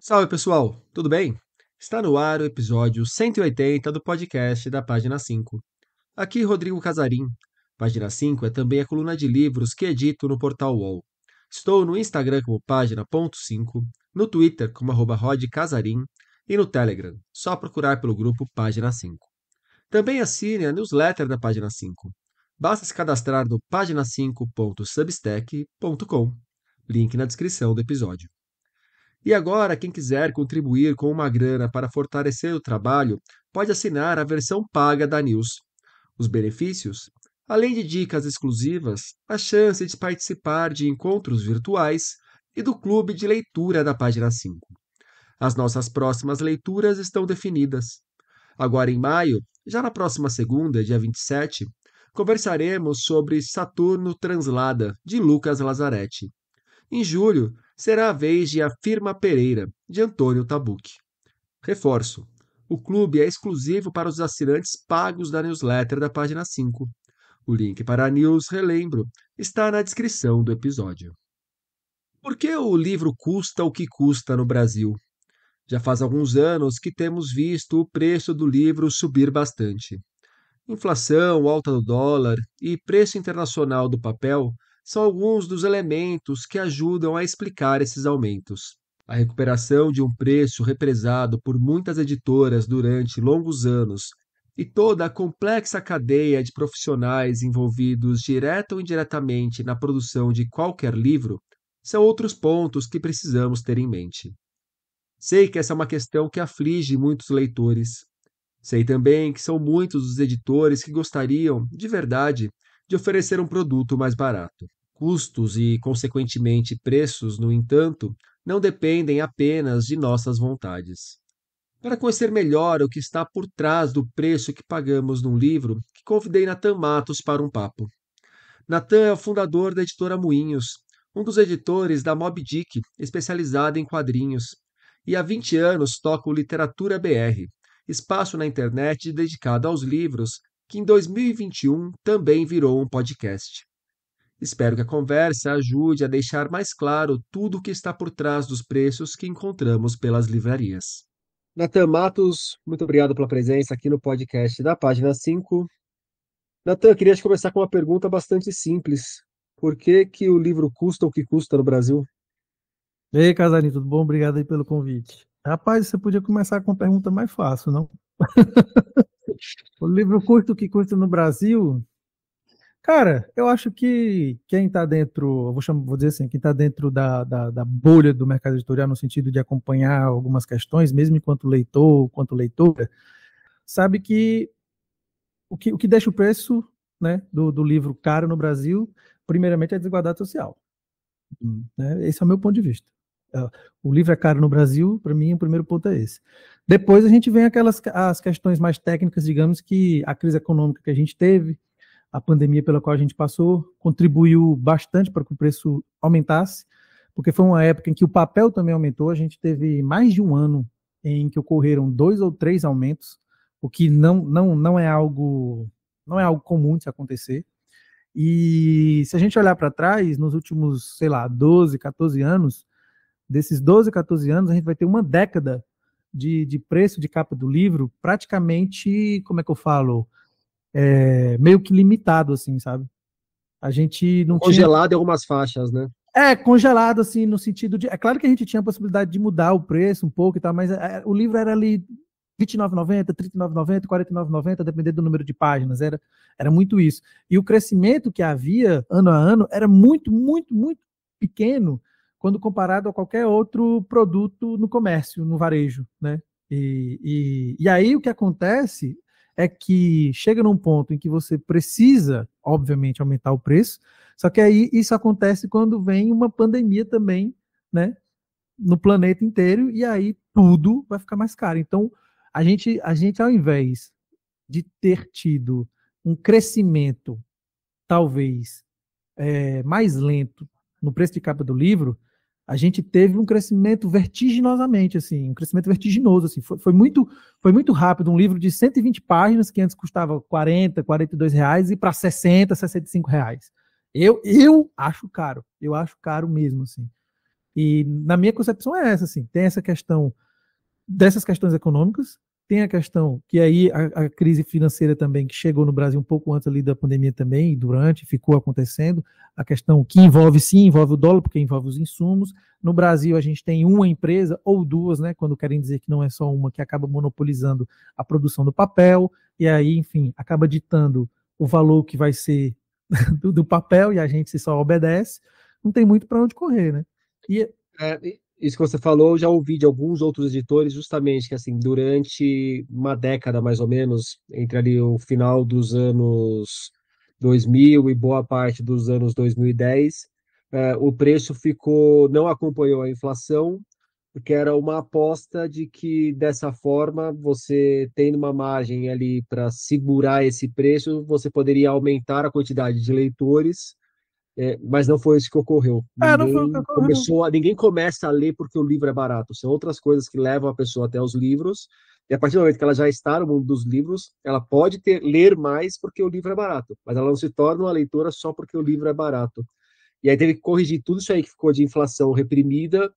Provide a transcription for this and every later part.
Salve pessoal, tudo bem? Está no ar o episódio 180 do podcast da Página 5. Aqui Rodrigo Casarim. Página 5 é também a coluna de livros que edito no portal UOL. Estou no Instagram como página.5, no Twitter como arroba rodcasarim e no Telegram, só procurar pelo grupo Página 5. Também assine a newsletter da Página 5. Basta se cadastrar no página5.substack.com, link na descrição do episódio. E agora, quem quiser contribuir com uma grana para fortalecer o trabalho, pode assinar a versão paga da News. Os benefícios? Além de dicas exclusivas, a chance de participar de encontros virtuais e do clube de leitura da página 5. As nossas próximas leituras estão definidas. Agora em maio, já na próxima segunda, dia 27, conversaremos sobre Saturno Translada, de Lucas Lazaretti. Em julho, será a vez de Afirma Pereira, de Antônio Tabucchi. Reforço: o clube é exclusivo para os assinantes pagos da newsletter da página 5. O link para a news, relembro, está na descrição do episódio. Por que o livro custa o que custa no Brasil? Já faz alguns anos que temos visto o preço do livro subir bastante. Inflação, alta do dólar e preço internacional do papel são alguns dos elementos que ajudam a explicar esses aumentos. A recuperação de um preço represado por muitas editoras durante longos anos e toda a complexa cadeia de profissionais envolvidos direta ou indiretamente na produção de qualquer livro são outros pontos que precisamos ter em mente. Sei que essa é uma questão que aflige muitos leitores, Sei também que são muitos os editores que gostariam, de verdade, de oferecer um produto mais barato. Custos e, consequentemente, preços, no entanto, não dependem apenas de nossas vontades. Para conhecer melhor o que está por trás do preço que pagamos num livro, que convidei Natan Matos para um papo. Natan é o fundador da editora Moinhos, um dos editores da Mob Dick, especializada em quadrinhos, e há 20 anos toca o Literatura BR, espaço na internet dedicado aos livros, que em 2021 também virou um podcast. Espero que a conversa ajude a deixar mais claro tudo o que está por trás dos preços que encontramos pelas livrarias. Natan Matos, muito obrigado pela presença aqui no podcast da página 5. Natan, queria te começar com uma pergunta bastante simples. Por que, que o livro custa o que custa no Brasil? E aí, tudo bom? Obrigado aí pelo convite. Rapaz, você podia começar com uma pergunta mais fácil, não? o livro curto que custa no Brasil. Cara, eu acho que quem está dentro, vou, chamar, vou dizer assim, quem está dentro da, da, da, bolha do mercado editorial, no sentido de acompanhar algumas questões, mesmo enquanto leitor, quanto leitora, sabe que o que, o que deixa o preço né, do, do livro caro no Brasil, primeiramente, é a desigualdade social. Hum. Né? Esse é o meu ponto de vista. É, o livro é caro no Brasil, para mim, o primeiro ponto é esse. Depois a gente vem aquelas as questões mais técnicas, digamos que a crise econômica que a gente teve, a pandemia pela qual a gente passou, contribuiu bastante para que o preço aumentasse, porque foi uma época em que o papel também aumentou, a gente teve mais de um ano em que ocorreram dois ou três aumentos, o que não, não, não é algo não é algo comum de se acontecer. E se a gente olhar para trás, nos últimos, sei lá, 12, 14 anos, desses 12 14 anos, a gente vai ter uma década de, de preço de capa do livro praticamente, como é que eu falo? É, meio que limitado, assim, sabe? A gente não Congelado tinha... em algumas faixas, né? É, congelado, assim, no sentido de. É claro que a gente tinha a possibilidade de mudar o preço um pouco e tal, mas é, o livro era ali R$29,90, R$39,90, R$49,90, dependendo do número de páginas, era, era muito isso. E o crescimento que havia ano a ano era muito, muito, muito pequeno quando comparado a qualquer outro produto no comércio, no varejo, né? E, e, e aí o que acontece é que chega num ponto em que você precisa, obviamente, aumentar o preço, só que aí isso acontece quando vem uma pandemia também, né? No planeta inteiro, e aí tudo vai ficar mais caro. Então, a gente, a gente ao invés de ter tido um crescimento, talvez, é, mais lento no preço de capa do livro, a gente teve um crescimento vertiginosamente, assim, um crescimento vertiginoso, assim, foi, foi, muito, foi muito rápido, um livro de 120 páginas, que antes custava 40, 42 reais, e para 60, 65 reais. Eu, eu acho caro, eu acho caro mesmo, assim. E na minha concepção é essa, assim, tem essa questão dessas questões econômicas, tem a questão que aí a, a, crise financeira também, que chegou no Brasil um pouco antes ali da pandemia também, e durante, ficou acontecendo. A questão que envolve, sim, envolve o dólar, porque envolve os insumos. No Brasil, a gente tem uma empresa ou duas, né? Quando querem dizer que não é só uma, que acaba monopolizando a produção do papel, e aí, enfim, acaba ditando o valor que vai ser do, do papel e a gente se só obedece. Não tem muito para onde correr, né? E, é, isso que você falou, eu já ouvi de alguns outros editores, justamente que assim, durante uma década mais ou menos, entre ali o final dos anos 2000 e boa parte dos anos 2010, eh, o preço ficou, não acompanhou a inflação, porque era uma aposta de que dessa forma você tendo uma margem ali para segurar esse preço, você poderia aumentar a quantidade de leitores é, mas não foi isso que ocorreu. É, ninguém, não foi o que começou a, ninguém começa a ler porque o livro é barato. São outras coisas que levam a pessoa até os livros. E a partir do momento que ela já está no mundo dos livros, ela pode ter, ler mais porque o livro é barato. Mas ela não se torna uma leitora só porque o livro é barato. E aí teve que corrigir tudo isso aí que ficou de inflação reprimida,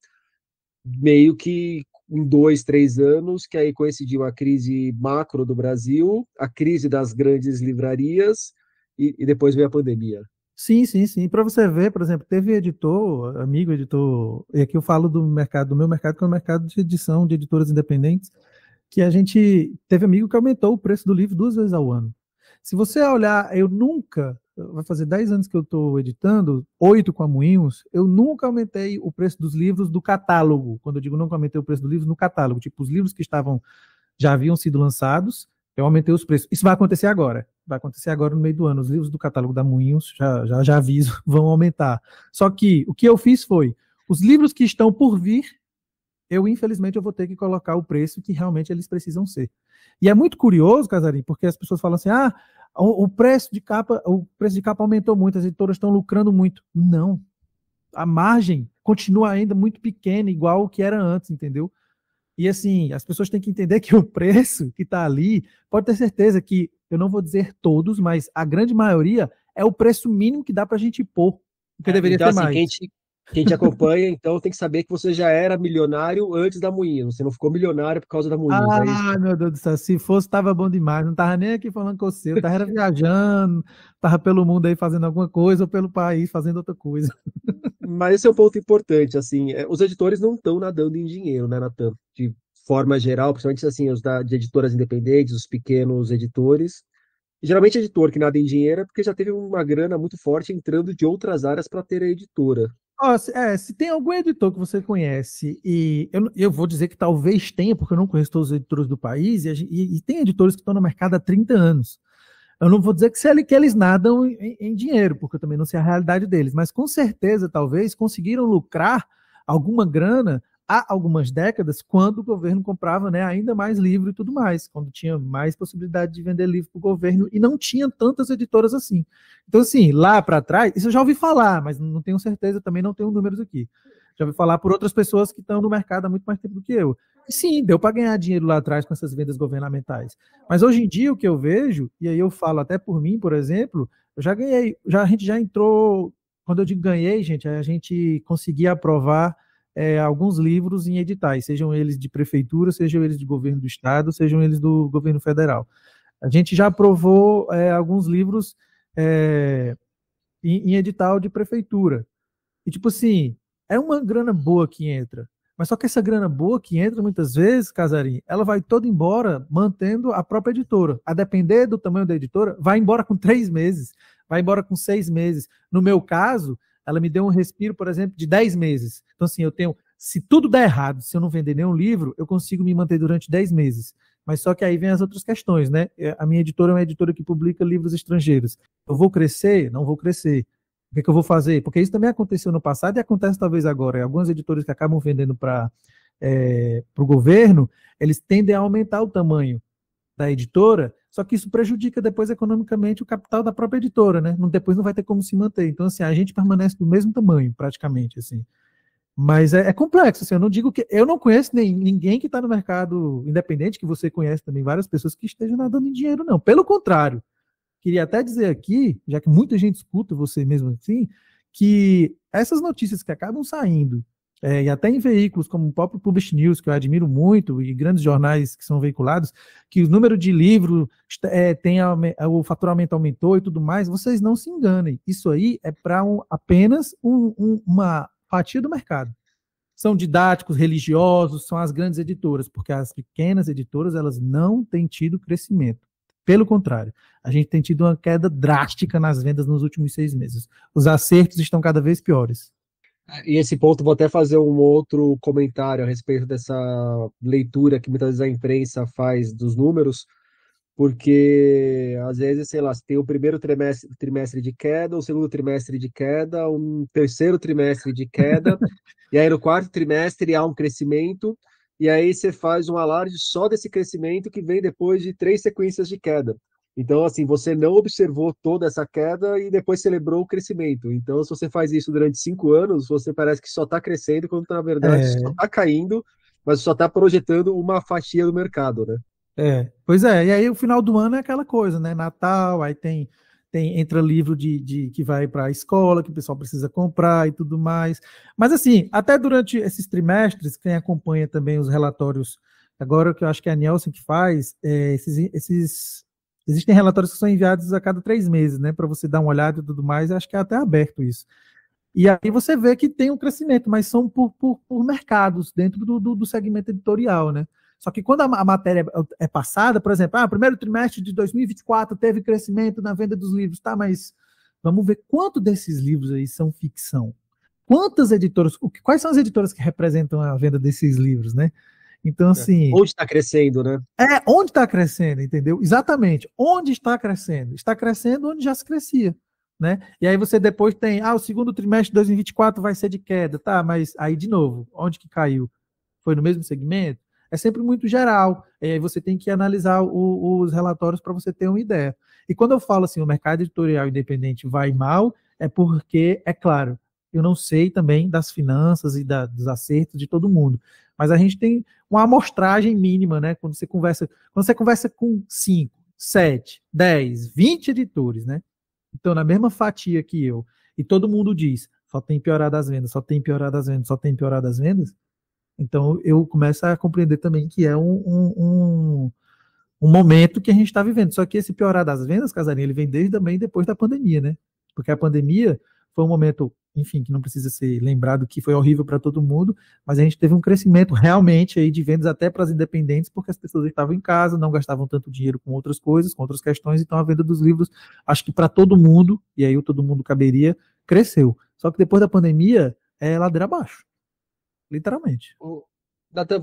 meio que em dois, três anos, que aí coincidiu a crise macro do Brasil, a crise das grandes livrarias e, e depois veio a pandemia. Sim, sim, sim. Para você ver, por exemplo, teve editor, amigo editor, e aqui eu falo do mercado, do meu mercado, que é o mercado de edição de editoras independentes, que a gente teve amigo que aumentou o preço do livro duas vezes ao ano. Se você olhar, eu nunca, vai fazer 10 anos que eu estou editando, oito com a Moinhos, eu nunca aumentei o preço dos livros do catálogo. Quando eu digo nunca aumentei o preço do livro, no catálogo, tipo os livros que estavam já haviam sido lançados eu aumentei os preços. Isso vai acontecer agora. Vai acontecer agora no meio do ano. Os livros do catálogo da Moinhos, já, já, já aviso, vão aumentar. Só que o que eu fiz foi, os livros que estão por vir, eu infelizmente eu vou ter que colocar o preço que realmente eles precisam ser. E é muito curioso, Casarim, porque as pessoas falam assim: "Ah, o, o preço de capa, o preço de capa aumentou muito, as editoras estão lucrando muito". Não. A margem continua ainda muito pequena, igual o que era antes, entendeu? E assim, as pessoas têm que entender que o preço que está ali, pode ter certeza que, eu não vou dizer todos, mas a grande maioria é o preço mínimo que dá para a gente pôr, porque é, deveria então, ter assim, mais. Quem te acompanha, então, tem que saber que você já era milionário antes da moinha. Você não ficou milionário por causa da moinha? Ah, é meu Deus do céu. Se fosse, tava bom demais. Não tava nem aqui falando com você. Eu tava viajando, tava pelo mundo aí fazendo alguma coisa ou pelo país fazendo outra coisa. Mas esse é um ponto importante, assim. É, os editores não estão nadando em dinheiro, né, Natan? De forma geral, principalmente, assim, os da, de editoras independentes, os pequenos editores. Geralmente, editor que nada em dinheiro é porque já teve uma grana muito forte entrando de outras áreas para ter a editora. Oh, se, é, se tem algum editor que você conhece, e eu, eu, vou dizer que talvez tenha, porque eu não conheço todos os editores do país, e, e, e tem editores que estão no mercado há 30 anos. Eu não vou dizer que, se, que eles nadam em, em, dinheiro, porque eu também não sei a realidade deles, mas com certeza, talvez, conseguiram lucrar alguma grana há algumas décadas, quando o governo comprava né, ainda mais livro e tudo mais, quando tinha mais possibilidade de vender livro para o governo e não tinha tantas editoras assim. Então, assim, lá para trás, isso eu já ouvi falar, mas não tenho certeza, também não tenho números aqui. Já ouvi falar por outras pessoas que estão no mercado há muito mais tempo do que eu. E sim, deu para ganhar dinheiro lá atrás com essas vendas governamentais. Mas hoje em dia o que eu vejo, e aí eu falo até por mim, por exemplo, eu já ganhei, já, a gente já entrou. Quando eu digo ganhei, gente, é a gente conseguia aprovar é, alguns livros em editais, sejam eles de prefeitura, sejam eles de governo do estado, sejam eles do governo federal. A gente já aprovou é, alguns livros é, em, em, edital de prefeitura. E, tipo assim, é uma grana boa que entra. Mas só que essa grana boa que entra muitas vezes, Casarim, ela vai toda embora mantendo a própria editora. A depender do tamanho da editora, vai embora com três meses, vai embora com seis meses. No meu caso, ela me deu um respiro, por exemplo, de 10 meses. Então, assim, eu tenho. Se tudo der errado, se eu não vender nenhum livro, eu consigo me manter durante 10 meses. Mas só que aí vem as outras questões, né? É, a minha editora é uma editora que publica livros estrangeiros. Eu vou crescer? Não vou crescer. O que, é que eu vou fazer? Porque isso também aconteceu no passado e acontece talvez agora. Algumas editoras que acabam vendendo para é, o governo, eles tendem a aumentar o tamanho da editora só que isso prejudica depois economicamente o capital da própria editora, né? Depois não vai ter como se manter. Então, assim, a gente permanece do mesmo tamanho, praticamente, assim. Mas é, é complexo, assim, eu não digo que... Eu não conheço nem, ninguém que está no mercado independente, que você conhece também, várias pessoas que estejam nadando em dinheiro, não. Pelo contrário, queria até dizer aqui, já que muita gente escuta você mesmo assim, que essas notícias que acabam saindo é, e até em veículos como o próprio Publish News, que eu admiro muito, e grandes jornais que são veiculados, que o número de livros é, tem é, o faturamento aumentou e tudo mais, vocês não se enganem. Isso aí é para um, apenas um, um, uma fatia do mercado. São didáticos, religiosos, são as grandes editoras, porque as pequenas editoras elas não têm tido crescimento. Pelo contrário, a gente tem tido uma queda drástica nas vendas nos últimos seis meses. Os acertos estão cada vez piores. E esse ponto, vou até fazer um outro comentário a respeito dessa leitura que muitas vezes a imprensa faz dos números, porque às vezes, sei lá, tem o primeiro trimestre, trimestre de queda, o segundo trimestre de queda, um terceiro trimestre de queda, e aí no quarto trimestre há um crescimento, e aí você faz um alarde só desse crescimento que vem depois de três sequências de queda. Então, assim, você não observou toda essa queda e depois celebrou o crescimento. Então, se você faz isso durante cinco anos, você parece que só está crescendo, quando na verdade é. só está caindo, mas só está projetando uma fatia do mercado, né? É, pois é, e aí o final do ano é aquela coisa, né? Natal, aí tem, tem entra livro de, de que vai para a escola, que o pessoal precisa comprar e tudo mais. Mas assim, até durante esses trimestres, quem acompanha também os relatórios, agora que eu acho que é a Nielsen que faz, é, esses, esses Existem relatórios que são enviados a cada três meses, né? Para você dar uma olhada e tudo mais. Acho que é até aberto isso. E aí você vê que tem um crescimento, mas são por, por, por mercados dentro do, do, do, segmento editorial, né? Só que quando a, matéria é, é passada, por exemplo, ah, primeiro trimestre de 2024 teve crescimento na venda dos livros, tá? Mas vamos ver quanto desses livros aí são ficção. Quantas editoras, quais são as editoras que representam a venda desses livros, né? Então, é. assim. É. Onde está crescendo, né? É, onde está crescendo, entendeu? Exatamente. Onde está crescendo? Está crescendo onde já se crescia. Né? E aí você depois tem, ah, o segundo trimestre de 2024 vai ser de queda, tá? Mas aí de novo, onde que caiu? Foi no mesmo segmento? É sempre muito geral. E aí você tem que analisar o, os relatórios para você ter uma ideia. E quando eu falo assim, o mercado editorial independente vai mal, é porque, é claro, eu não sei também das finanças e da, dos acertos de todo mundo. Mas a gente tem uma amostragem mínima, né? Quando você conversa, quando você conversa com 5, 7, 10, 20 editores, né? Então, na mesma fatia que eu, e todo mundo diz, só tem piorado as vendas, só tem piorado as vendas, só tem piorado as vendas. Então, eu começo a compreender também que é um, um, um, um momento que a gente está vivendo. Só que esse piorar das vendas, Casarinha, ele vem desde também depois da pandemia, né? Porque a pandemia foi um momento, enfim, que não precisa ser lembrado que foi horrível para todo mundo, mas a gente teve um crescimento realmente aí de vendas até para as independentes, porque as pessoas estavam em casa, não gastavam tanto dinheiro com outras coisas, com outras questões, então a venda dos livros, acho que para todo mundo, e aí o todo mundo caberia, cresceu. Só que depois da pandemia, é ladeira abaixo. Literalmente.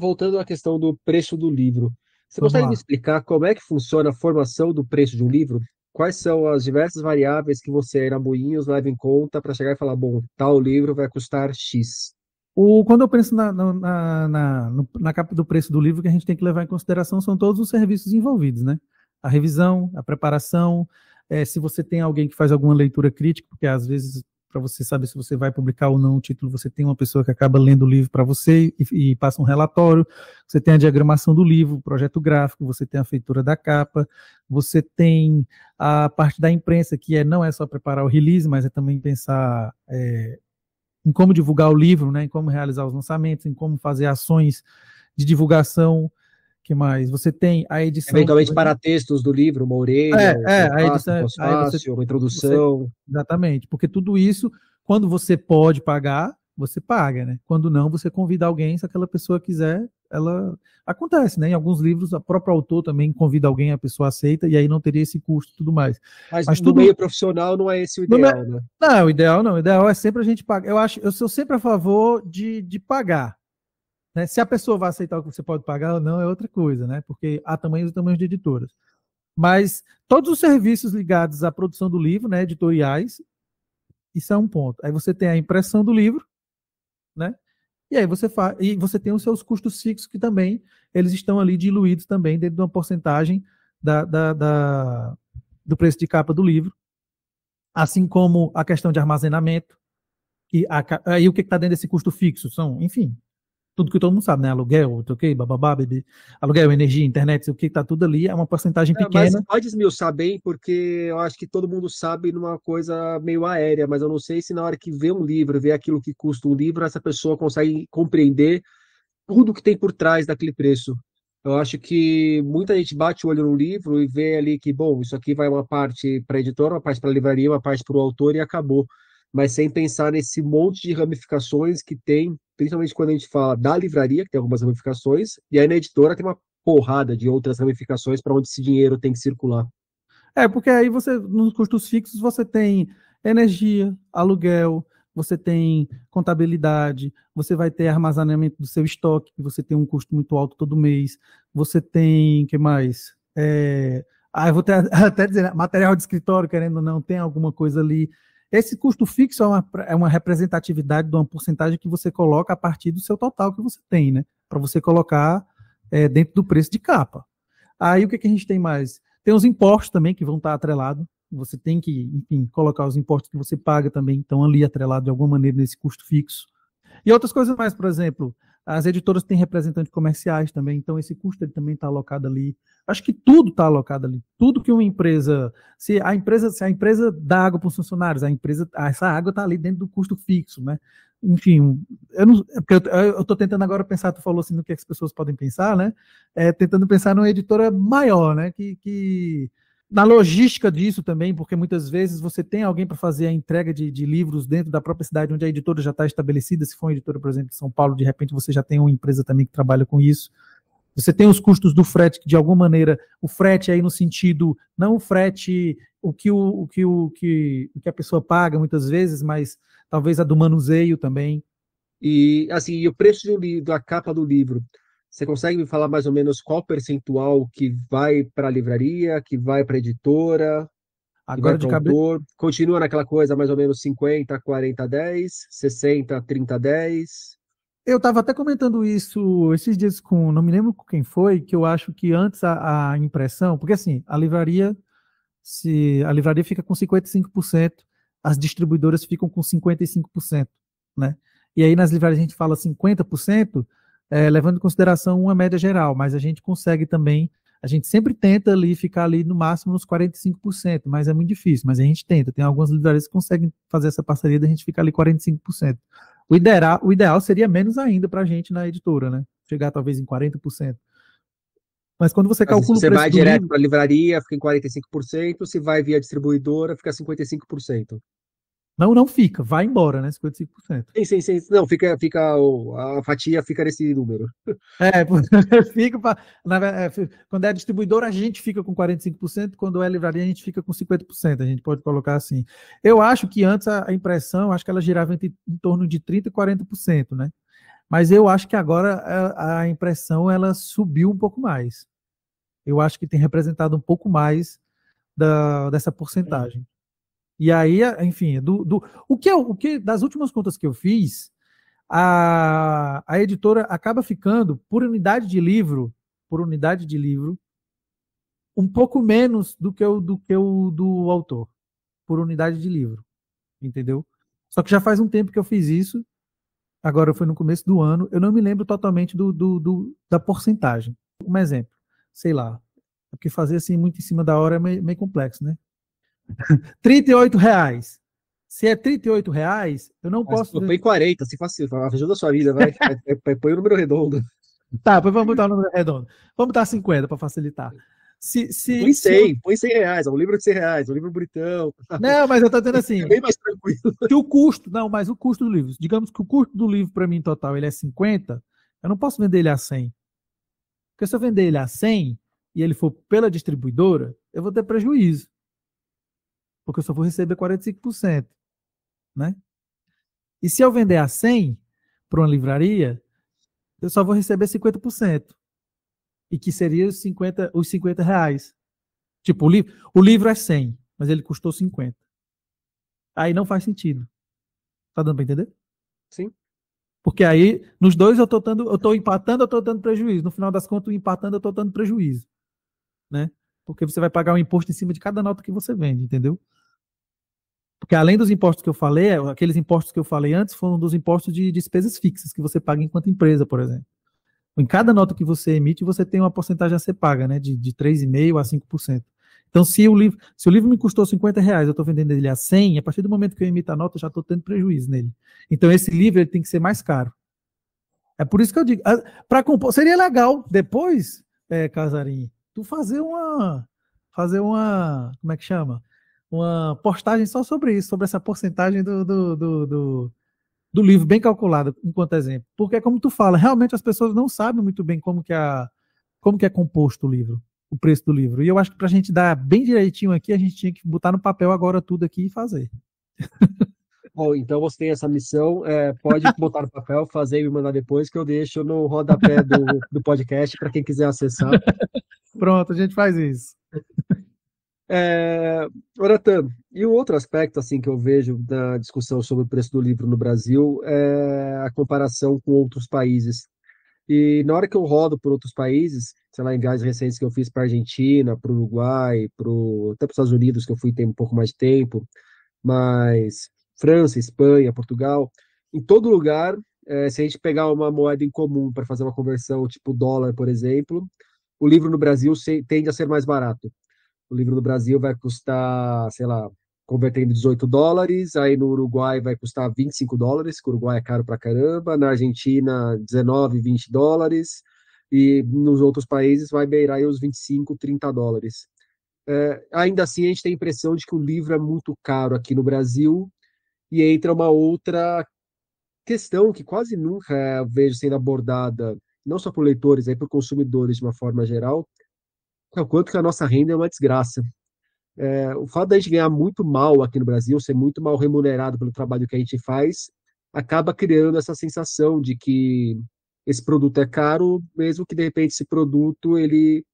voltando à questão do preço do livro. Você Vamos consegue lá. me explicar como é que funciona a formação do preço de um livro? quais são as diversas variáveis que você, na Buinhos, leva em conta para chegar e falar, bom, tal livro vai custar X? O, quando eu penso na, na, na, na capa do preço do livro, que a gente tem que levar em consideração são todos os serviços envolvidos, né? A revisão, a preparação, é, se você tem alguém que faz alguma leitura crítica, porque às vezes para você saber se você vai publicar ou não o título. Você tem uma pessoa que acaba lendo o livro para você e, e, passa um relatório. Você tem a diagramação do livro, o projeto gráfico, você tem a feitura da capa, você tem a parte da imprensa, que é, não é só preparar o release, mas é também pensar é, em como divulgar o livro, né, em como realizar os lançamentos, em como fazer ações de divulgação que mais? Você tem a edição. Eventualmente para textos do livro, uma orelha, é, um é, a edição, é é um você, uma introdução. Você, exatamente, porque tudo isso, quando você pode pagar, você paga, né? Quando não, você convida alguém, se aquela pessoa quiser, ela acontece, né? Em alguns livros, a própria autor também convida alguém, a pessoa aceita e aí não teria esse custo e tudo mais. Mas, Mas no tudo... meio profissional não é esse o ideal, né? Não, o ideal não. O ideal é sempre a gente pagar. Eu acho, eu sou sempre a favor de, de pagar. Né? Se a pessoa vai aceitar o que você pode pagar ou não é outra coisa, né? Porque há tamanhos e tamanhos de editoras. Mas todos os serviços ligados à produção do livro, né, editoriais, isso é um ponto. Aí você tem a impressão do livro, né? E aí você faz, e você tem os seus custos fixos que também eles estão ali diluídos também dentro de uma porcentagem da, da, da do preço de capa do livro, assim como a questão de armazenamento, E a, aí o que está dentro desse custo fixo são, enfim, tudo que todo mundo sabe, né? Aluguel, ok, bababá, bebê, aluguel, energia, internet, o que tá tudo ali, é uma porcentagem é, pequena. Mas pode esmiuçar bem, porque eu acho que todo mundo sabe numa coisa meio aérea, mas eu não sei se na hora que vê um livro, vê aquilo que custa um livro, essa pessoa consegue compreender tudo que tem por trás daquele preço. Eu acho que muita gente bate o olho no livro e vê ali que, bom, isso aqui vai uma parte para a editora, uma parte para a livraria, uma parte para o autor e acabou mas sem pensar nesse monte de ramificações que tem, principalmente quando a gente fala da livraria, que tem algumas ramificações, e aí na editora tem uma porrada de outras ramificações para onde esse dinheiro tem que circular. É, porque aí você, nos custos fixos, você tem energia, aluguel, você tem contabilidade, você vai ter armazenamento do seu estoque, que você tem um custo muito alto todo mês, você tem, que mais? É, ah, eu vou ter, até dizer, material de escritório, querendo ou não, tem alguma coisa ali. Esse custo fixo é uma, é uma representatividade de uma porcentagem que você coloca a partir do seu total que você tem, né? Para você colocar é, dentro do preço de capa. Aí o que, que a gente tem mais? Tem os impostos também que vão estar atrelados. Você tem que, enfim, colocar os impostos que você paga também, então ali atrelado de alguma maneira nesse custo fixo. E outras coisas mais, por exemplo, as editoras têm representantes comerciais também, então esse custo ele também está alocado ali. Acho que tudo está alocado ali. Tudo que uma empresa, se a empresa, se a empresa dá água para os funcionários, a empresa, essa água está ali dentro do custo fixo, né? Enfim, eu não, é eu estou tentando agora pensar. Tu falou assim no é que as pessoas podem pensar, né? É, tentando pensar numa editora maior, né? que, que na logística disso também, porque muitas vezes você tem alguém para fazer a entrega de, de, livros dentro da própria cidade onde a editora já está estabelecida. Se for uma editora, por exemplo, de São Paulo, de repente você já tem uma empresa também que trabalha com isso. Você tem os custos do frete, que de alguma maneira, o frete aí no sentido, não o frete, o que, o, o que, o, que, o que a pessoa paga muitas vezes, mas talvez a do manuseio também. E assim, e o preço do livro, a capa do livro, você consegue me falar mais ou menos qual percentual que vai para a livraria, que vai para a editora? Agora de autor? Cabe... Continua naquela coisa mais ou menos 50, 40, 10, 60, 30, 10? Eu estava até comentando isso esses dias com, não me lembro com quem foi, que eu acho que antes a, a impressão, porque assim, a livraria se a livraria fica com 55%, as distribuidoras ficam com 55%, né? E aí nas livrarias a gente fala 50%, é, levando em consideração uma média geral, mas a gente consegue também, a gente sempre tenta ali ficar ali no máximo nos 45%, mas é muito difícil, mas a gente tenta. Tem algumas livrarias que conseguem fazer essa parceria da gente ficar ali 45%. O ideal, o ideal seria menos ainda para a gente na editora, né? Chegar talvez em 40%. Mas quando você calcula você o preço. Você vai direto para a livraria, fica em 45%, se vai via distribuidora, fica 55%. Não, não fica, vai embora, né? 55%. Sim, sim, sim. Não, fica, fica a fatia fica nesse número. É, fica pra, na, é, quando é distribuidora, a gente fica com 45%, quando é livraria, a gente fica com 50%. A gente pode colocar assim. Eu acho que antes a, impressão, acho que ela girava entre, em torno de 30% e 40%, né? Mas eu acho que agora é, a, a impressão ela subiu um pouco mais. Eu acho que tem representado um pouco mais da, dessa porcentagem. E aí, enfim, do, do o que é, o que das últimas contas que eu fiz, a, a editora acaba ficando por unidade de livro, por unidade de livro, um pouco menos do que o do que o do autor, por unidade de livro, entendeu? Só que já faz um tempo que eu fiz isso. Agora foi no começo do ano. Eu não me lembro totalmente do, do, do da porcentagem. Um exemplo, sei lá, porque fazer assim muito em cima da hora é meio, meio complexo, né? 38 reais. Se é 38 reais, eu não Mas, posso. Põe 40, se facilita. Ajuda a sua vida, vai. põe o número redondo. Tá, depois vamos botar o número redondo. Vamos botar 50 para facilitar. Se, se, põe 100, se... põe 100 reais, é um livro de 100 reais, é um livro bonitão. Não, mas eu estou dizendo assim. É bem mais tranquilo. Que o custo, não, mas o custo do livro. Digamos que o custo do livro para mim total ele é 50, eu não posso vender ele a 100. Porque se eu vender ele a 100 e ele for pela distribuidora, eu vou ter prejuízo porque eu só vou receber 45%. Né? E se eu vender a 100 para uma livraria, eu só vou receber 50%. E que seria os 50, os 50 reais. Tipo, o livro, o livro é 100, mas ele custou 50. Aí não faz sentido. Tá dando para entender? Sim. Porque aí, nos dois, eu tô, tando, eu tô empatando, eu tô dando prejuízo. No final das contas, empatando, eu tô dando prejuízo. Né? Porque você vai pagar um imposto em cima de cada nota que você vende, entendeu? Porque além dos impostos que eu falei, é, aqueles impostos que eu falei antes foram dos impostos de despesas fixas que você paga enquanto empresa, por exemplo. Em cada nota que você emite, você tem uma porcentagem a ser paga, né? De, de 3,5% a 5%. Então, se o, livro, se o livro me custou 50 reais, eu estou vendendo ele a 100, a partir do momento que eu emito a nota, eu já estou tendo prejuízo nele. Então, esse livro ele tem que ser mais caro. É por isso que eu digo. Para compor, seria legal depois, é, Casarim, tu fazer uma, fazer uma, como é que chama? uma postagem só sobre isso, sobre essa porcentagem do, do, do, do, do livro bem calculada, enquanto exemplo. Porque, como tu fala, realmente as pessoas não sabem muito bem como que, é a, como que é composto o livro, o preço do livro. E eu acho que para a gente dar bem direitinho aqui, a gente tinha que botar no papel agora tudo aqui e fazer. Bom, então você tem essa missão, é, pode botar no papel, fazer e me mandar depois, que eu deixo no rodapé do, do podcast para quem quiser acessar. Pronto, a gente faz isso. É, Oratan, e o outro aspecto assim que eu vejo da discussão sobre o preço do livro no Brasil é a comparação com outros países. E na hora que eu rodo por outros países, sei lá, em viagens recentes que eu fiz para Argentina, para o Uruguai, pro, até para os Estados Unidos, que eu fui tem um pouco mais de tempo, mas França, Espanha, Portugal, em todo lugar, é, se a gente pegar uma moeda em comum para fazer uma conversão, tipo dólar, por exemplo, o livro no Brasil se, tende a ser mais barato o livro no Brasil vai custar, sei lá, convertendo 18 dólares, aí no Uruguai vai custar 25 dólares, que o Uruguai é caro pra caramba, na Argentina 19, 20 dólares, e nos outros países vai beirar aí os 25, 30 dólares. É, ainda assim, a gente tem a impressão de que o livro é muito caro aqui no Brasil, e entra uma outra questão que quase nunca vejo sendo abordada, não só por leitores, aí por consumidores de uma forma geral, é o quanto que a nossa renda é uma desgraça. É, o fato da gente ganhar muito mal aqui no Brasil, ser muito mal remunerado pelo trabalho que a gente faz, acaba criando essa sensação de que esse produto é caro, mesmo que de repente esse produto ele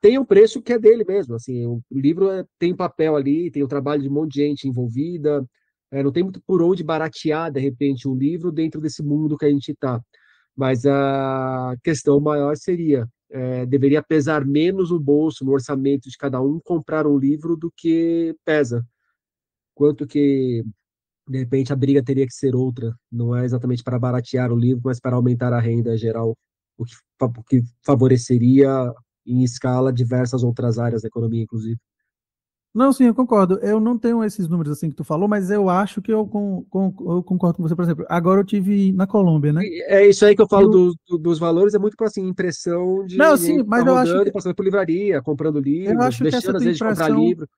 tem um preço que é dele mesmo. Assim, o livro é, tem papel ali, tem o trabalho de um monte de gente envolvida. É, não tem muito por onde baratear de repente o um livro dentro desse mundo que a gente está. Mas a questão maior seria é, deveria pesar menos o bolso, no orçamento de cada um, comprar um livro do que pesa. Quanto que, de repente, a briga teria que ser outra. Não é exatamente para baratear o livro, mas para aumentar a renda geral, o que, o que favoreceria em escala diversas outras áreas da economia, inclusive. Não, sim, eu concordo. Eu não tenho esses números assim que tu falou, mas eu acho que eu, com, com, eu concordo com você, por exemplo. Agora eu tive na Colômbia, né? É isso aí que eu falo eu... Do, do, dos valores, é muito para assim, impressão de. Não, sim, mas tá eu acho. Que... Passando por livraria, comprando livro, eu acho deixando que essa vezes impressão... de comprar livro.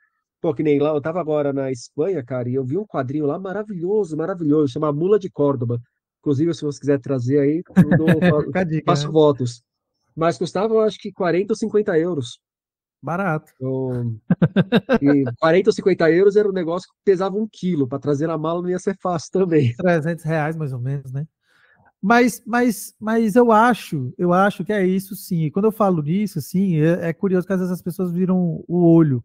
Pô, que nem lá, eu tava agora na Espanha, cara, e eu vi um quadrinho lá maravilhoso, maravilhoso, chama Mula de Córdoba. Inclusive, se você quiser trazer aí, eu dou, faço né? votos. Mas custava, eu acho que 40 ou 50 euros. Barato. Então, e 40 ou 50 euros era um negócio que pesava um quilo. Para trazer a mala não ia ser fácil também. 300 reais, mais ou menos, né? Mas, mas, mas eu acho, eu acho que é isso sim. E quando eu falo disso, assim, é, é, curioso que às vezes as pessoas viram o olho.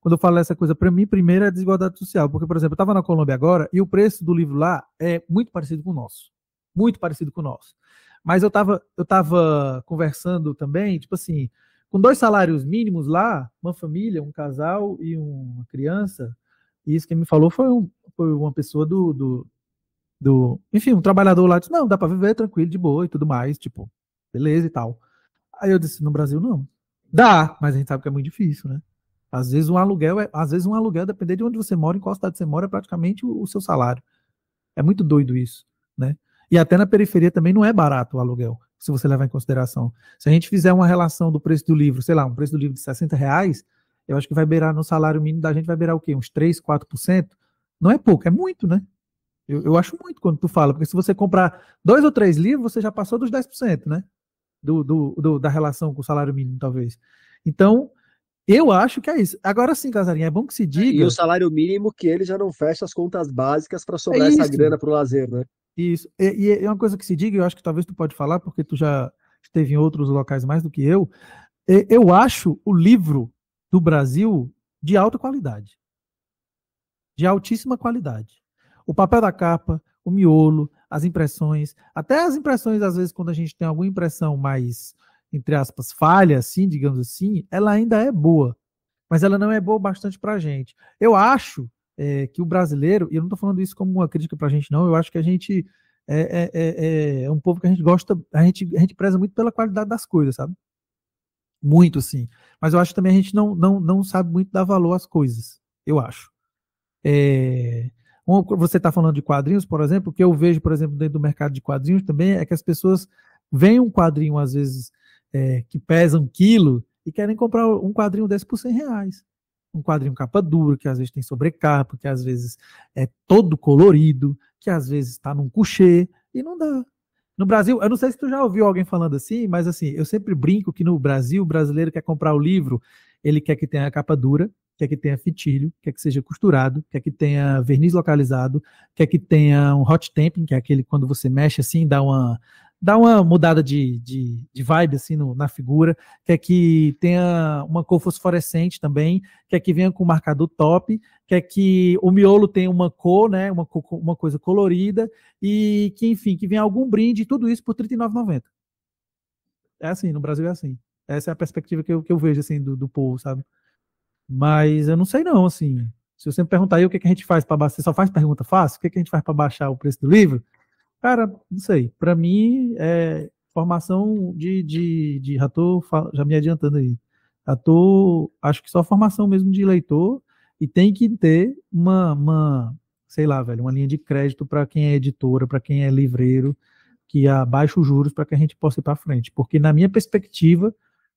Quando eu falo essa coisa, para mim, primeiro é a desigualdade social. Porque, por exemplo, eu estava na Colômbia agora e o preço do livro lá é muito parecido com o nosso. Muito parecido com o nosso. Mas eu estava eu tava conversando também, tipo assim, com dois salários mínimos lá, uma família, um casal e uma criança, e isso que me falou foi, um, foi uma pessoa do, do, do, Enfim, um trabalhador lá disse: não, dá para viver tranquilo, de boa e tudo mais, tipo, beleza e tal. Aí eu disse: no Brasil não. Dá, mas a gente sabe que é muito difícil, né? Às vezes um aluguel, é, às vezes um aluguel, depender de onde você mora, em qual cidade você mora, é praticamente o, o seu salário. É muito doido isso, né? E até na periferia também não é barato o aluguel se você levar em consideração. Se a gente fizer uma relação do preço do livro, sei lá, um preço do livro de 60 reais, eu acho que vai beirar no salário mínimo da gente, vai beirar o quê? Uns 3, 4%? Não é pouco, é muito, né? Eu, eu acho muito quando tu fala, porque se você comprar dois ou três livros, você já passou dos 10%, né? Do, do, do, da relação com o salário mínimo, talvez. Então, eu acho que é isso. Agora sim, Casarinha, é bom que se diga. E o salário mínimo que ele já não fecha as contas básicas para é sobrar é essa grana para o lazer, né? Isso. E, e é uma coisa que se diga, eu acho que talvez tu pode falar, porque tu já esteve em outros locais mais do que eu. Eu acho o livro do Brasil de alta qualidade. De altíssima qualidade. O papel da capa, o miolo, as impressões, até as impressões, às vezes, quando a gente tem alguma impressão mais, entre aspas, falha, assim, digamos assim, ela ainda é boa. Mas ela não é boa bastante a gente. Eu acho é, que o brasileiro, e eu não estou falando isso como uma crítica para a gente, não, eu acho que a gente é é, é, é, é, um povo que a gente gosta, a gente, a gente preza muito pela qualidade das coisas, sabe? Muito, sim. Mas eu acho que também a gente não, não, não sabe muito dar valor às coisas, eu acho. É, você está falando de quadrinhos, por exemplo, o que eu vejo, por exemplo, dentro do mercado de quadrinhos também é que as pessoas veem um quadrinho, às vezes, é, que pesa um quilo e querem comprar um quadrinho desse por 100 reais um quadrinho capa dura, que às vezes tem sobrecapa, que às vezes é todo colorido, que às vezes está num couchê, e não dá. No Brasil, eu não sei se tu já ouviu alguém falando assim, mas assim, eu sempre brinco que no Brasil, o brasileiro quer comprar o livro, ele quer que tenha capa dura, quer que tenha fitilho, quer que seja costurado, quer que tenha verniz localizado, quer que tenha um hot tamping, que é aquele quando você mexe assim, dá uma, dá uma mudada de, de, de vibe assim no, na figura, quer é que tenha uma cor fosforescente também, quer é que venha com o marcador top, quer é que o miolo tenha uma cor, né, uma, uma coisa colorida e que enfim, que venha algum brinde, tudo isso por R$ 39,90. É assim, no Brasil é assim. Essa é a perspectiva que eu, que eu vejo assim do, do povo, sabe? Mas eu não sei não, assim. Se você me perguntar aí o que, que a gente faz para baixar, você só faz pergunta fácil, o que, que a gente faz para baixar o preço do livro? Cara, não sei. Para mim, é formação de, de, de. Já tô já me adiantando aí. Já tô, acho que só formação mesmo de leitor e tem que ter uma, uma sei lá, velho, uma linha de crédito para quem é editora, para quem é livreiro, que abaixa os juros para que a gente possa ir para frente. Porque na minha perspectiva,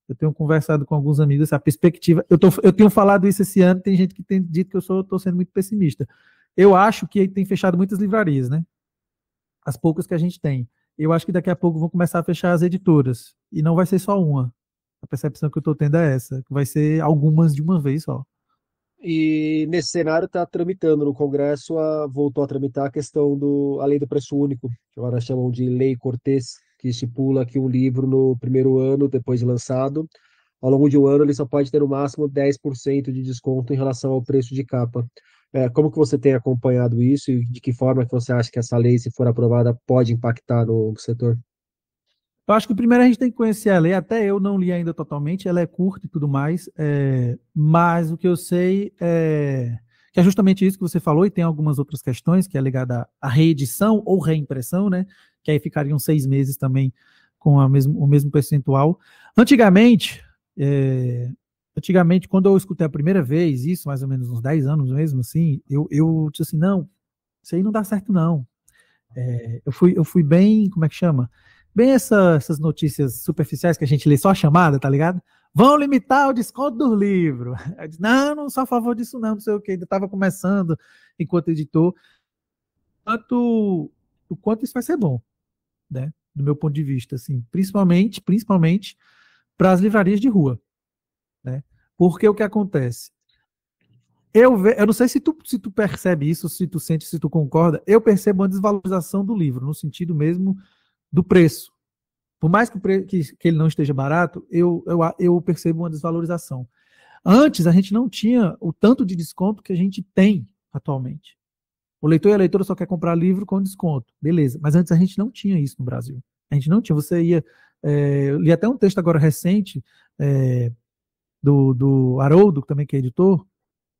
eu tenho conversado com alguns amigos, a perspectiva, eu, tô, eu tenho falado isso esse ano, tem gente que tem dito que eu sou, tô sendo muito pessimista. Eu acho que tem fechado muitas livrarias, né? as poucas que a gente tem. Eu acho que daqui a pouco vão começar a fechar as editoras. E não vai ser só uma. A percepção que eu estou tendo é essa, que vai ser algumas de uma vez só. E nesse cenário está tramitando no Congresso, a, voltou a tramitar a questão do a lei do preço único, que agora chamam de Lei Cortez, que estipula que um livro no primeiro ano, depois de lançado, ao longo de um ano ele só pode ter no máximo 10% de desconto em relação ao preço de capa é, como que você tem acompanhado isso e de que forma que você acha que essa lei, se for aprovada, pode impactar no setor? Eu acho que primeiro a gente tem que conhecer a lei, até eu não li ainda totalmente, ela é curta e tudo mais, é, mas o que eu sei é que é justamente isso que você falou, e tem algumas outras questões, que é ligada à reedição ou reimpressão, né? Que aí ficariam seis meses também com mesmo, o mesmo percentual. Antigamente, é, antigamente, quando eu escutei a primeira vez isso, mais ou menos uns 10 anos mesmo, assim, eu, eu disse assim, não, isso aí não dá certo não. É, eu, fui, eu fui bem, como é que chama? Bem essa, essas notícias superficiais que a gente lê só a chamada, tá ligado? Vão limitar o desconto do livro. Eu disse, não, não sou a favor disso não, não sei o que, ainda estava começando enquanto editor. Tanto, o quanto isso vai ser bom, né? Do meu ponto de vista, assim, principalmente, principalmente para as livrarias de rua porque o que acontece? Eu, ve... eu não sei se tu, se tu percebe isso, se tu sente, se tu concorda. Eu percebo uma desvalorização do livro, no sentido mesmo do preço. Por mais que, pre... que, que ele não esteja barato, eu, eu, eu percebo uma desvalorização. Antes, a gente não tinha o tanto de desconto que a gente tem atualmente. O leitor e a leitora só quer comprar livro com desconto. Beleza. Mas antes a gente não tinha isso no Brasil. A gente não tinha. Você ia. É, eu li até um texto agora recente é, do, do Haroldo, também que é editor,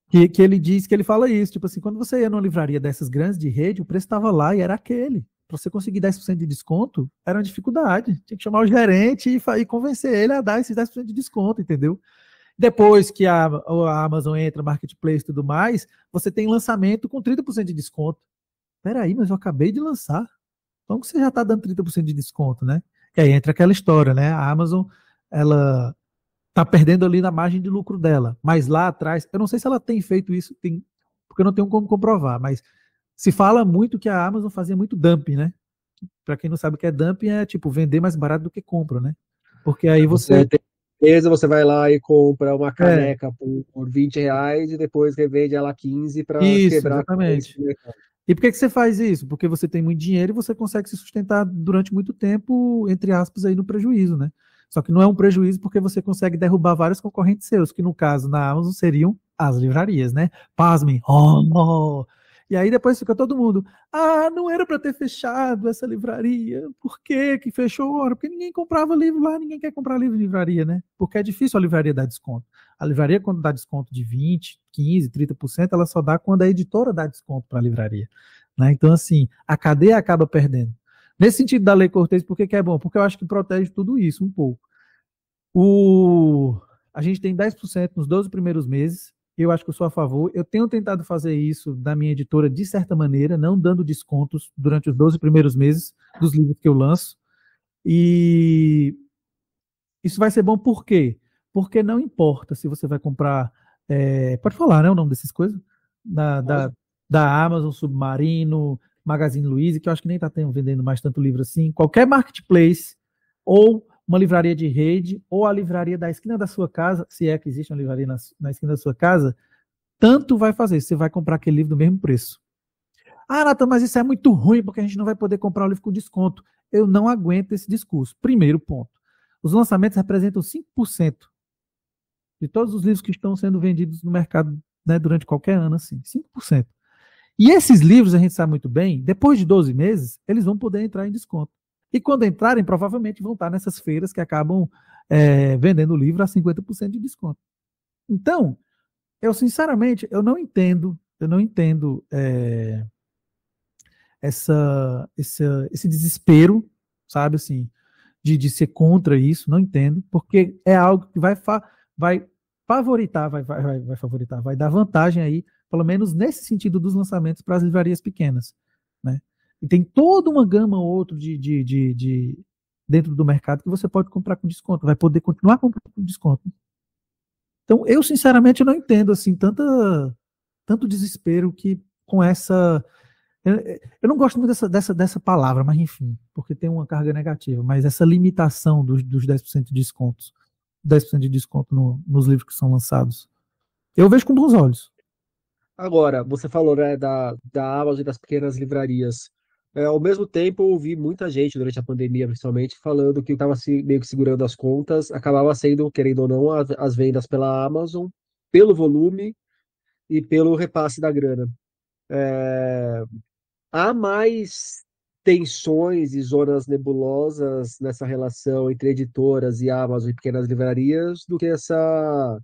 que, que ele diz que ele fala isso, tipo assim, quando você ia numa livraria dessas grandes de rede, o preço estava lá e era aquele. Para você conseguir 10% de desconto, era uma dificuldade. Tinha que chamar o gerente e, e convencer ele a dar esses 10% de desconto, entendeu? Depois que a, a Amazon entra, marketplace e tudo mais, você tem lançamento com 30% de desconto. Peraí, mas eu acabei de lançar. Então você já está dando 30% de desconto, né? E aí entra aquela história, né? A Amazon, ela tá perdendo ali na margem de lucro dela. Mas lá atrás, eu não sei se ela tem feito isso, tem, porque eu não tenho como comprovar, mas se fala muito que a Amazon fazia muito dumping, né? Para quem não sabe o que é dumping, é tipo vender mais barato do que compra, né? Porque aí você. você você vai lá e compra uma é. caneca é. por, 20 reais e depois revende ela 15 para quebrar. Exatamente. E por que, que você faz isso? Porque você tem muito dinheiro e você consegue se sustentar durante muito tempo, entre aspas, aí no prejuízo, né? Só que não é um prejuízo porque você consegue derrubar vários concorrentes seus, que no caso na Amazon seriam as livrarias, né? Pasmem. Oh, oh. E aí depois fica todo mundo, ah, não era para ter fechado essa livraria. Por que que fechou? porque ninguém comprava livro lá, ninguém quer comprar livro em livraria, né? Porque é difícil a livraria dar desconto. A livraria quando dá desconto de 20, 15, 30%, ela só dá quando a editora dá desconto para a livraria, né? Então assim, a cadeia acaba perdendo. Nesse sentido da Lei Cortez, por que, que é bom? Porque eu acho que protege tudo isso um pouco. O, a gente tem 10% nos 12 primeiros meses, eu acho que eu sou a favor. Eu tenho tentado fazer isso da minha editora de certa maneira, não dando descontos durante os 12 primeiros meses dos livros que eu lanço. E isso vai ser bom por quê? Porque não importa se você vai comprar. É, pode falar, né? O nome dessas coisas? Da, da, da Amazon, Submarino, Magazine Luiza, que eu acho que nem está vendendo mais tanto livro assim, qualquer marketplace ou uma livraria de rede ou a livraria da esquina da sua casa, se é que existe uma livraria na, na esquina da sua casa, tanto vai fazer, você vai comprar aquele livro do mesmo preço. Ah, Nathan, mas isso é muito ruim porque a gente não vai poder comprar o livro com desconto. Eu não aguento esse discurso. Primeiro ponto. Os lançamentos representam 5% de todos os livros que estão sendo vendidos no mercado né, durante qualquer ano, assim, 5%. E esses livros, a gente sabe muito bem, depois de 12 meses, eles vão poder entrar em desconto. E quando entrarem, provavelmente vão estar nessas feiras que acabam é, vendendo o livro a 50% de desconto. Então, eu sinceramente, eu não entendo, eu não entendo é, essa, essa, esse desespero, sabe, assim, de, de ser contra isso, não entendo, porque é algo que vai, fa, vai favoritar, vai, vai, vai favoritar, vai dar vantagem aí pelo menos nesse sentido dos lançamentos para as livrarias pequenas. Né? E tem toda uma gama ou de, de, de, de, dentro do mercado que você pode comprar com desconto, vai poder continuar comprando com desconto. Então, eu sinceramente não entendo assim tanta, tanto desespero que com essa eu não gosto muito dessa, dessa, dessa palavra, mas enfim, porque tem uma carga negativa, mas essa limitação dos, dos 10% de descontos, 10% de desconto no, nos livros que são lançados, eu vejo com bons olhos. Agora, você falou, né, da, da Amazon e das pequenas livrarias. É, ao mesmo tempo, eu ouvi muita gente durante a pandemia, principalmente, falando que estava se, meio que segurando as contas, acabava sendo, querendo ou não, as, as vendas pela Amazon, pelo volume e pelo repasse da grana. É, há mais tensões e zonas nebulosas nessa relação entre editoras e Amazon e pequenas livrarias do que essa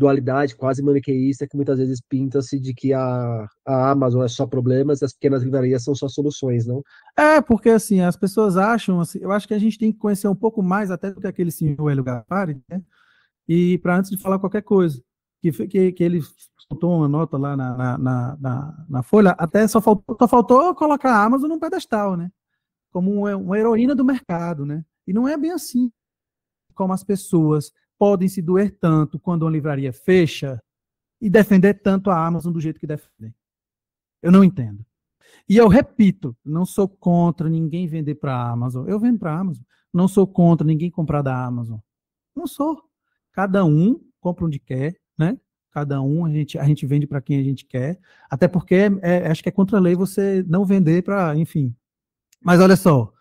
dualidade quase maniqueísta que muitas vezes pinta-se de que a, a Amazon é só problemas e as pequenas livrarias são só soluções, não? É, porque assim, as pessoas acham, assim, eu acho que a gente tem que conhecer um pouco mais até do que aquele senhor Hélio Gaspari, né? E para antes de falar qualquer coisa, que, que, que ele soltou uma nota lá na, na, na, na, Folha, até só faltou, só faltou colocar a Amazon num pedestal, né? Como uma, uma heroína do mercado, né? E não é bem assim como as pessoas podem se doer tanto quando uma livraria fecha e defender tanto a Amazon do jeito que defendem. Eu não entendo. E eu repito, não sou contra ninguém vender para a Amazon. Eu vendo para a Amazon. Não sou contra ninguém comprar da Amazon. Não sou. Cada um compra onde quer, né? Cada um a gente, a gente vende para quem a gente quer. Até porque é, é, acho que é contra a lei você não vender para, enfim. Mas olha só,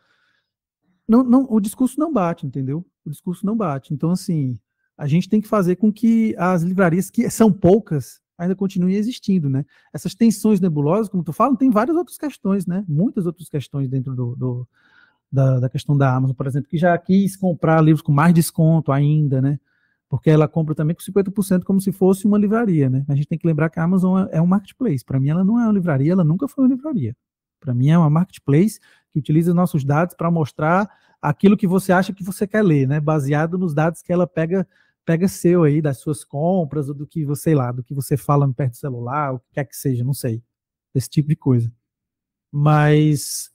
não, não, o discurso não bate, entendeu? O discurso não bate. Então assim, a gente tem que fazer com que as livrarias, que são poucas, ainda continuem existindo, né? Essas tensões nebulosas, como tu fala, tem várias outras questões, né? Muitas outras questões dentro do, do da, da, questão da Amazon, por exemplo, que já quis comprar livros com mais desconto ainda, né? Porque ela compra também com 50% como se fosse uma livraria, né? A gente tem que lembrar que a Amazon é, é um marketplace. Para mim, ela não é uma livraria, ela nunca foi uma livraria. Para mim, é uma marketplace que utiliza nossos dados para mostrar aquilo que você acha que você quer ler, né? Baseado nos dados que ela pega pega seu aí das suas compras ou do que você sei lá, do que você fala no perto do celular, o que quer que seja, não sei, esse tipo de coisa. Mas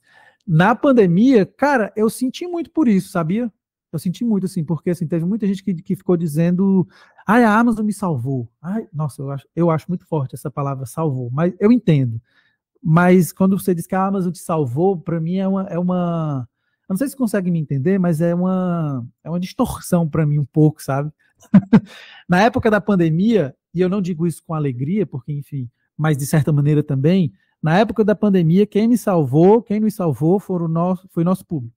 na pandemia, cara, eu senti muito por isso, sabia? Eu senti muito assim, porque assim, teve muita gente que, que ficou dizendo, ai, a Amazon me salvou. Ai, nossa, eu acho, eu acho muito forte essa palavra salvou, mas eu entendo. Mas quando você diz que a Amazon te salvou, para mim é uma, é uma eu não sei se consegue me entender, mas é uma, é uma distorção para mim um pouco, sabe? Na época da pandemia, e eu não digo isso com alegria, porque, enfim, mas de certa maneira também, na época da pandemia, quem me salvou, quem nos salvou foram nosso, foi nosso público.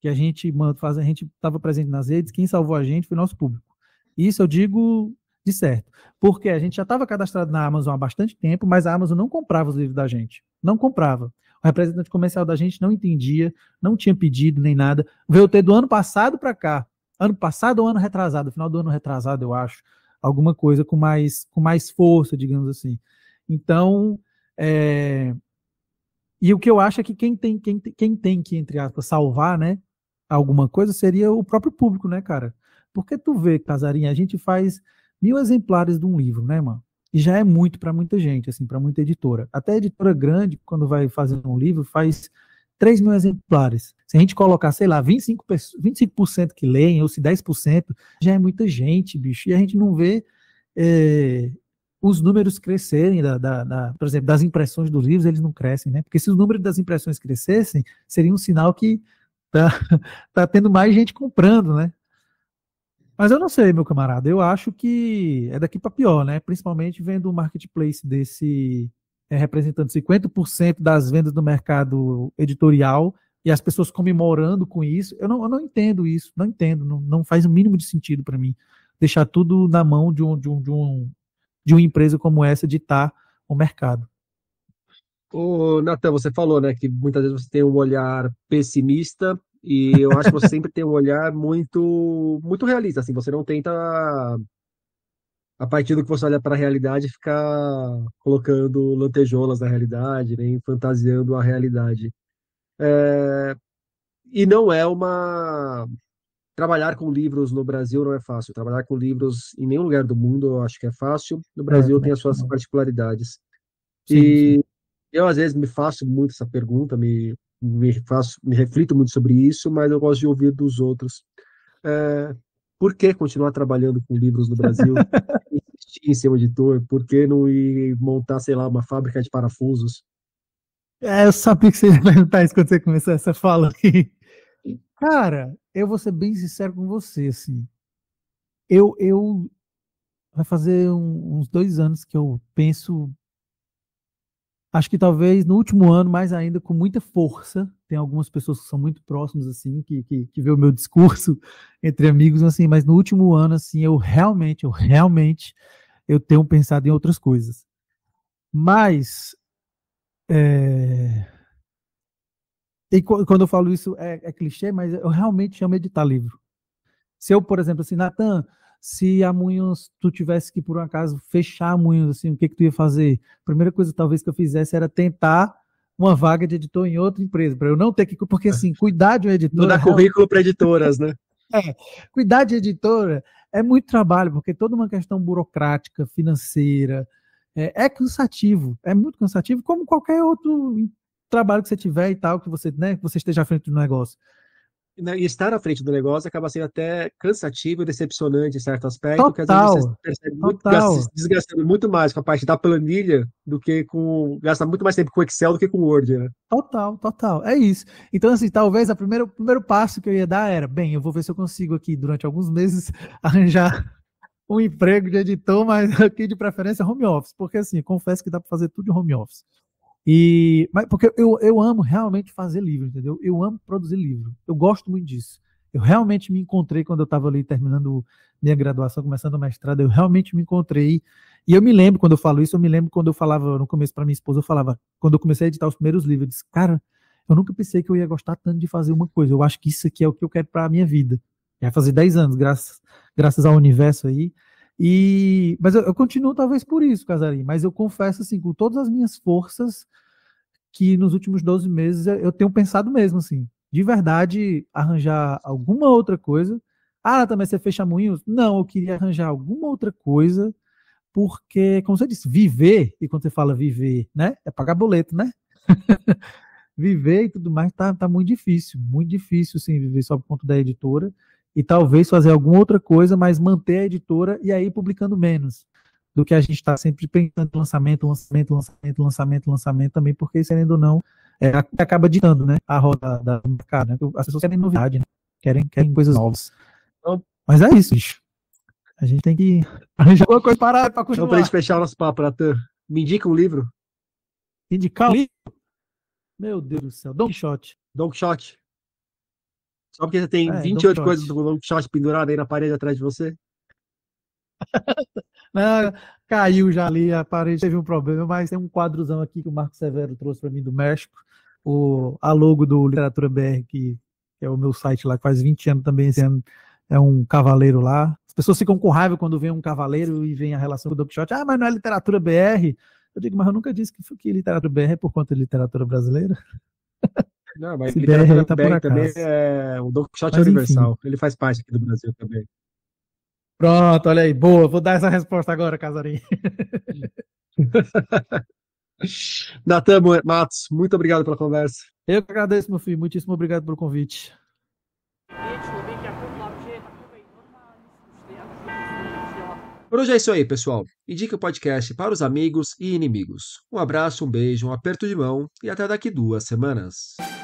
Que a gente faz, a gente estava presente nas redes, quem salvou a gente foi nosso público. Isso eu digo de certo. Porque a gente já estava cadastrado na Amazon há bastante tempo, mas a Amazon não comprava os livros da gente. Não comprava. O representante comercial da gente não entendia, não tinha pedido nem nada. Veio ter do ano passado para cá ano passado ou ano retrasado, final do ano retrasado, eu acho, alguma coisa com mais, com mais força, digamos assim. Então, é, e o que eu acho é que quem tem, quem, quem tem que, entre aspas, salvar, né, alguma coisa seria o próprio público, né, cara? Porque tu vê, Casarinha, a gente faz mil exemplares de um livro, né, mano? E já é muito para muita gente, assim, para muita editora. Até editora grande, quando vai fazer um livro, faz 3 mil exemplares. Se a gente colocar, sei lá, 25%, 25 que leem, ou se 10%, já é muita gente, bicho. E a gente não vê é, os números crescerem, da, da, da, por exemplo, das impressões dos livros, eles não crescem, né? Porque se os números das impressões crescessem, seria um sinal que tá, tá tendo mais gente comprando, né? Mas eu não sei, meu camarada. Eu acho que é daqui para pior, né? Principalmente vendo um marketplace desse é, representando 50% das vendas do mercado editorial e as pessoas comemorando com isso. Eu não, eu não entendo isso, não entendo, não, não faz o mínimo de sentido para mim deixar tudo na mão de, um, de, um, de, um, de uma empresa como essa ditar tá o mercado. o Natan, você falou né, que muitas vezes você tem um olhar pessimista e eu acho que você sempre tem um olhar muito muito realista, assim, você não tenta a partir do que você olha para a realidade, ficar colocando lantejoulas da realidade, nem né? fantasiando a realidade. É... E não é uma. Trabalhar com livros no Brasil não é fácil. Trabalhar com livros em nenhum lugar do mundo eu acho que é fácil. No é, Brasil é, tem as suas não. particularidades. Sim, e sim. eu, às vezes, me faço muito essa pergunta, me, me, faço, me reflito muito sobre isso, mas eu gosto de ouvir dos outros. É, por que continuar trabalhando com livros no Brasil, insistir em ser um editor, por que não ir montar, sei lá, uma fábrica de parafusos? É, eu sabia que você ia perguntar isso quando você começou essa fala aqui. Cara, eu vou ser bem sincero com você, assim. Eu, eu vai fazer um, uns dois anos que eu penso acho que talvez no último ano, mais ainda, com muita força. Tem algumas pessoas que são muito próximas, assim, que, que, que vê o meu discurso entre amigos, assim, mas no último ano, assim, eu realmente, eu realmente, eu tenho pensado em outras coisas. Mas, é... E quando eu falo isso, é, é clichê, mas eu realmente chamo de editar livro. Se eu, por exemplo, assim, Natan, se a Munhos, tu tivesse que, por um acaso, fechar a Munhos, assim, o que, que tu ia fazer? A primeira coisa, talvez, que eu fizesse era tentar uma vaga de editor em outra empresa, para eu não ter que. Porque, assim, cuidar de um editor. Mudar é currículo para editoras, né? é, cuidar de editora é muito trabalho, porque é toda uma questão burocrática, financeira, é, é cansativo, é muito cansativo, como qualquer outro trabalho que você tiver e tal, que você, né, que você esteja à frente do negócio. Né, e estar à frente do negócio acaba sendo até cansativo e decepcionante em certo aspecto, porque às vezes você percebe Total. muito, desgastando muito mais com a parte da planilha do que com. gasta muito mais tempo com Excel do que com Word, né? Total, total. É isso. Então, assim, talvez o primeiro, primeiro passo que eu ia dar era: bem, eu vou ver se eu consigo aqui durante alguns meses arranjar um emprego de editor, mas aqui de preferência home office, porque assim, confesso que dá para fazer tudo de home office. E, mas porque eu, eu amo realmente fazer livro, entendeu? Eu amo produzir livro. Eu gosto muito disso. Eu realmente me encontrei quando eu estava ali terminando minha graduação, começando o mestrado, eu realmente me encontrei. E eu me lembro quando eu falo isso, eu me lembro quando eu falava no começo para minha esposa, eu falava, quando eu comecei a editar os primeiros livros, eu disse, cara, eu nunca pensei que eu ia gostar tanto de fazer uma coisa. Eu acho que isso aqui é o que eu quero para a minha vida. Já fazer 10 anos, graças, graças ao universo aí. E, mas eu, eu continuo talvez por isso, Casarim, mas eu confesso assim, com todas as minhas forças, que nos últimos 12 meses eu tenho pensado mesmo, assim, de verdade, arranjar alguma outra coisa. Ah, também você fecha moinhos? Não, eu queria arranjar alguma outra coisa, porque, como você disse, viver, e quando você fala viver, né? É pagar boleto, né? viver e tudo mais tá, tá muito difícil, muito difícil, sim, viver só por conta da editora e talvez fazer alguma outra coisa, mas manter a editora e aí publicando menos do que a gente está sempre pensando lançamento, lançamento, lançamento, lançamento, lançamento também, porque, querendo ou não, é, acaba ditando né, a roda do mercado. Né? As pessoas querem novidade, né? querem, querem coisas novas. Então, mas é isso, bicho. A gente tem que arranjar alguma coisa para, para então, continuar. Então, para a gente fechar o nosso papo, Natan, me indica um livro? Indicar um livro? Meu Deus do céu, Don Quixote. Don Quixote. Só porque você tem é, 28 então coisas do Longshot penduradas aí na parede atrás de você? Não, caiu já ali a parede, teve um problema, mas tem um quadrozão aqui que o Marco Severo trouxe para mim do México, o, a logo do Literatura BR, que, que é o meu site lá, que faz 20 anos também, esse ano é um cavaleiro lá. As pessoas ficam com raiva quando vem um cavaleiro e vem a relação com o Don Quixote. Ah, mas não é literatura BR. Eu digo, mas eu nunca disse que, que literatura BR é por conta de literatura brasileira. Não, mas tá também é. O Don Quixote universal. Enfim. Ele faz parte aqui do Brasil também. Pronto, olha aí. Boa, vou dar essa resposta agora, Casarim. Natan Matos, muito obrigado pela conversa. Eu que agradeço, meu filho. Muitíssimo obrigado pelo convite. Por hoje é isso aí, pessoal. Indique o podcast para os amigos e inimigos. Um abraço, um beijo, um aperto de mão e até daqui duas semanas.